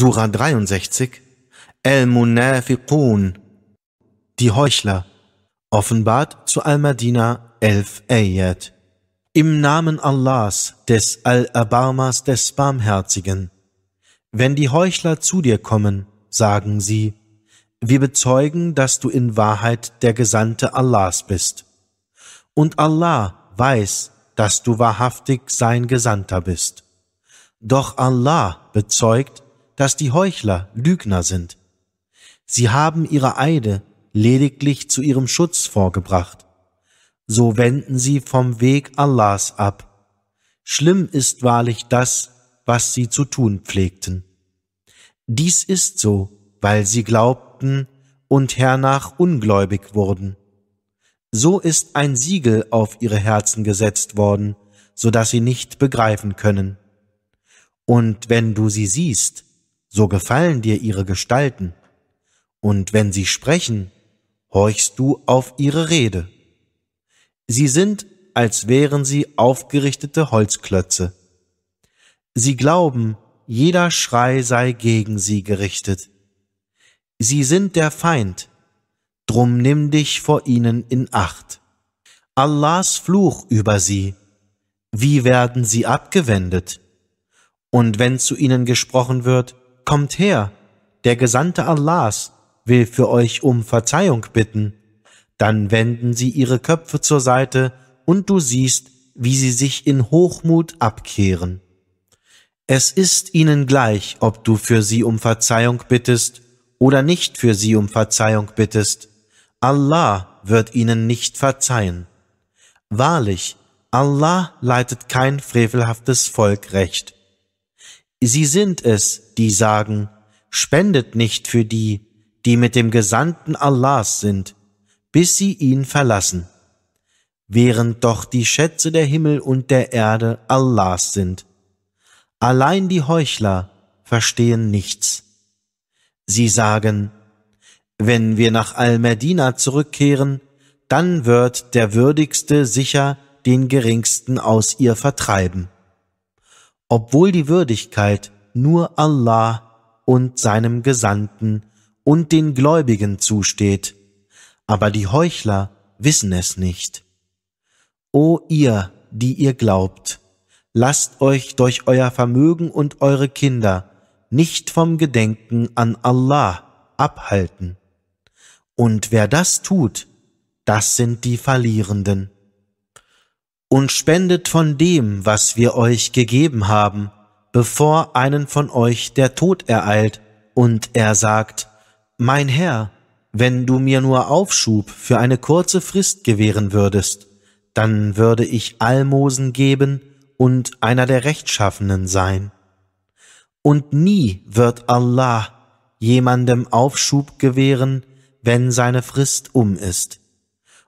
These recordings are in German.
Sura 63, El-Munafiqun, die Heuchler, offenbart zu Al-Madina 11 Ayat. Im Namen Allahs, des Al-Abarmas, des Barmherzigen. Wenn die Heuchler zu dir kommen, sagen sie, wir bezeugen, dass du in Wahrheit der Gesandte Allahs bist. Und Allah weiß, dass du wahrhaftig sein Gesandter bist. Doch Allah bezeugt, dass die Heuchler Lügner sind. Sie haben ihre Eide lediglich zu ihrem Schutz vorgebracht. So wenden sie vom Weg Allahs ab. Schlimm ist wahrlich das, was sie zu tun pflegten. Dies ist so, weil sie glaubten und hernach ungläubig wurden. So ist ein Siegel auf ihre Herzen gesetzt worden, so dass sie nicht begreifen können. Und wenn du sie siehst, so gefallen dir ihre Gestalten, und wenn sie sprechen, horchst du auf ihre Rede. Sie sind, als wären sie aufgerichtete Holzklötze. Sie glauben, jeder Schrei sei gegen sie gerichtet. Sie sind der Feind, drum nimm dich vor ihnen in Acht. Allahs Fluch über sie, wie werden sie abgewendet? Und wenn zu ihnen gesprochen wird, Kommt her, der Gesandte Allahs will für euch um Verzeihung bitten. Dann wenden sie ihre Köpfe zur Seite und du siehst, wie sie sich in Hochmut abkehren. Es ist ihnen gleich, ob du für sie um Verzeihung bittest oder nicht für sie um Verzeihung bittest. Allah wird ihnen nicht verzeihen. Wahrlich, Allah leitet kein frevelhaftes Volk recht. Sie sind es, die sagen, spendet nicht für die, die mit dem Gesandten Allahs sind, bis sie ihn verlassen, während doch die Schätze der Himmel und der Erde Allahs sind. Allein die Heuchler verstehen nichts. Sie sagen, wenn wir nach Al-Medina zurückkehren, dann wird der Würdigste sicher den Geringsten aus ihr vertreiben obwohl die Würdigkeit nur Allah und seinem Gesandten und den Gläubigen zusteht, aber die Heuchler wissen es nicht. O ihr, die ihr glaubt, lasst euch durch euer Vermögen und eure Kinder nicht vom Gedenken an Allah abhalten. Und wer das tut, das sind die Verlierenden und spendet von dem, was wir euch gegeben haben, bevor einen von euch der Tod ereilt und er sagt, Mein Herr, wenn du mir nur Aufschub für eine kurze Frist gewähren würdest, dann würde ich Almosen geben und einer der Rechtschaffenen sein. Und nie wird Allah jemandem Aufschub gewähren, wenn seine Frist um ist.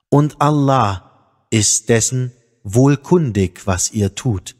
Und Allah ist dessen, wohlkundig, was ihr tut.